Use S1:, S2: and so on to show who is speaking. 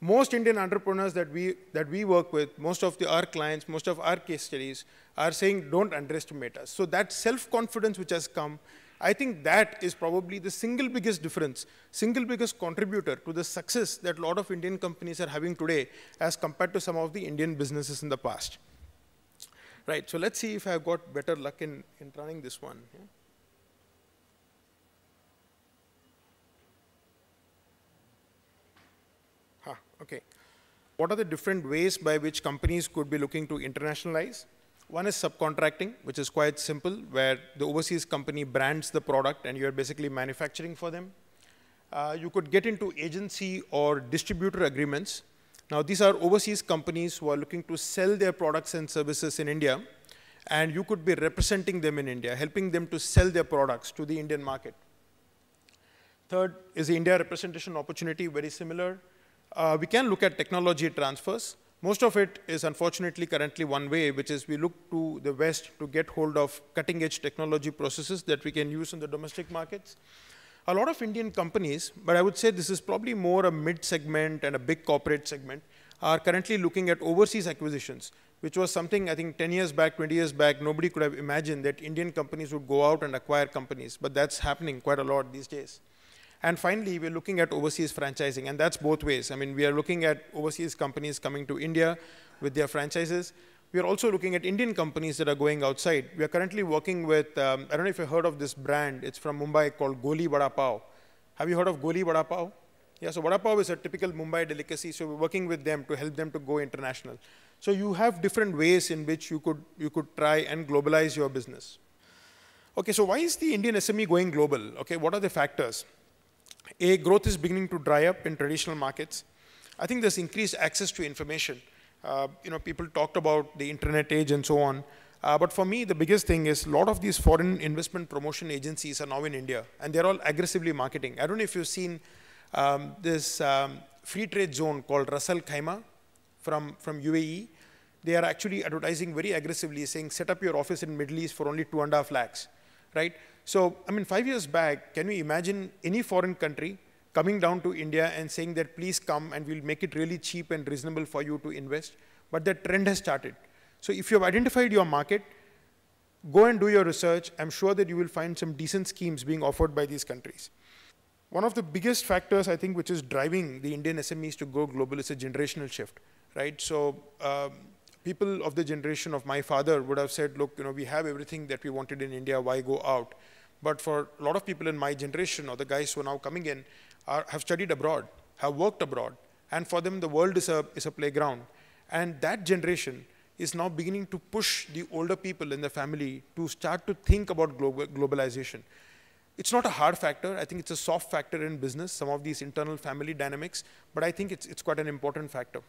S1: most Indian entrepreneurs that we, that we work with, most of the, our clients, most of our case studies are saying don't underestimate us. So that self-confidence which has come, I think that is probably the single biggest difference, single biggest contributor to the success that a lot of Indian companies are having today as compared to some of the Indian businesses in the past. Right, so let's see if I've got better luck in, in running this one. Yeah. Ah, okay. What are the different ways by which companies could be looking to internationalize? One is subcontracting, which is quite simple, where the overseas company brands the product and you're basically manufacturing for them. Uh, you could get into agency or distributor agreements. Now, these are overseas companies who are looking to sell their products and services in India, and you could be representing them in India, helping them to sell their products to the Indian market. Third is the India representation opportunity, very similar uh, we can look at technology transfers. Most of it is unfortunately currently one way, which is we look to the West to get hold of cutting edge technology processes that we can use in the domestic markets. A lot of Indian companies, but I would say this is probably more a mid segment and a big corporate segment, are currently looking at overseas acquisitions, which was something I think 10 years back, 20 years back, nobody could have imagined that Indian companies would go out and acquire companies. But that's happening quite a lot these days. And finally, we're looking at overseas franchising, and that's both ways. I mean, we are looking at overseas companies coming to India with their franchises. We are also looking at Indian companies that are going outside. We are currently working with, um, I don't know if you heard of this brand, it's from Mumbai called Goli Vada Pav. Have you heard of Goli Vada Pav? Yeah, so Vada Pav is a typical Mumbai delicacy, so we're working with them to help them to go international. So you have different ways in which you could, you could try and globalize your business. Okay, so why is the Indian SME going global? Okay, what are the factors? A, growth is beginning to dry up in traditional markets. I think there's increased access to information. Uh, you know, people talked about the internet age and so on. Uh, but for me, the biggest thing is a lot of these foreign investment promotion agencies are now in India, and they're all aggressively marketing. I don't know if you've seen um, this um, free trade zone called Russell Al Khaimah from, from UAE. They are actually advertising very aggressively, saying set up your office in Middle East for only two and a half lakhs, right? So, I mean, five years back, can we imagine any foreign country coming down to India and saying that please come and we'll make it really cheap and reasonable for you to invest? But that trend has started. So if you have identified your market, go and do your research. I'm sure that you will find some decent schemes being offered by these countries. One of the biggest factors, I think, which is driving the Indian SMEs to go global is a generational shift, right? So um, people of the generation of my father would have said, look, you know, we have everything that we wanted in India, why go out? But for a lot of people in my generation or the guys who are now coming in are, have studied abroad, have worked abroad. And for them, the world is a, is a playground. And that generation is now beginning to push the older people in the family to start to think about global, globalization. It's not a hard factor. I think it's a soft factor in business, some of these internal family dynamics. But I think it's, it's quite an important factor.